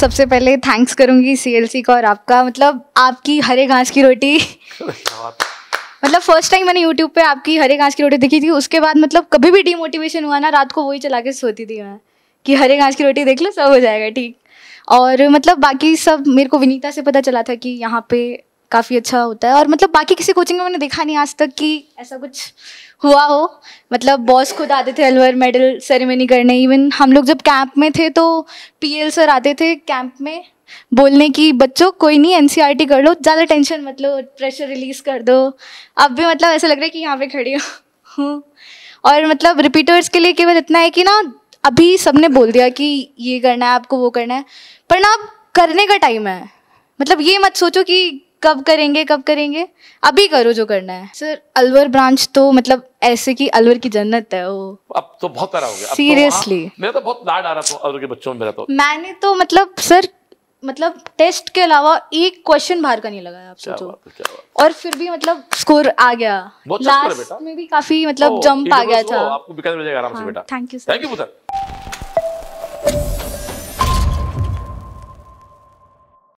सबसे पहले थैंक्स करूंगी सीएलसी का और आपका मतलब आपकी हरे घास की रोटी मतलब फर्स्ट टाइम मैंने यूट्यूब पे आपकी हरे घास की रोटी देखी थी उसके बाद मतलब कभी भी डिमोटिवेशन हुआ ना रात को वही चला के सोती थी मैं कि हरे घास की रोटी देख लो सब हो जाएगा ठीक और मतलब बाकी सब मेरे को विनीता से पता चला था कि यहाँ पे काफ़ी अच्छा होता है और मतलब बाकी किसी कोचिंग में मैंने देखा नहीं आज तक कि ऐसा कुछ हुआ हो मतलब बॉस खुद आते थे अलवर मेडल सेरेमनी करने इवन हम लोग जब कैंप में थे तो पीएल सर आते थे कैंप में बोलने की बच्चों कोई नहीं एनसीईआरटी e कर लो ज़्यादा टेंशन मत लो प्रेशर रिलीज़ कर दो अब भी मतलब ऐसा लग रहा है कि यहाँ पे खड़ी हूँ और मतलब रिपीटर्स के लिए केवल इतना है कि ना अभी सबने बोल दिया कि ये करना है आपको वो करना है पर ना अब करने का टाइम है मतलब ये मत सोचो कि कब करेंगे कब करेंगे अभी करो जो करना है सर अलवर ब्रांच तो मतलब ऐसे की अलवर की जन्नत है वो अब तो बहुत सारा हो गया सीरियसली तो मेरा तो बहुत लाड आ रहा था अलवर के बच्चों में मेरा तो मैंने तो मतलब सर मतलब टेस्ट के अलावा एक क्वेश्चन बाहर का नहीं लगाया आप सोचो और फिर भी मतलब स्कोर आ गया लास्ट में भी काफी मतलब जंप oh, आ गया oh, था आपको बिकॉज मिल जाएगा आराम से हाँ, बेटा thank you sir thank you sir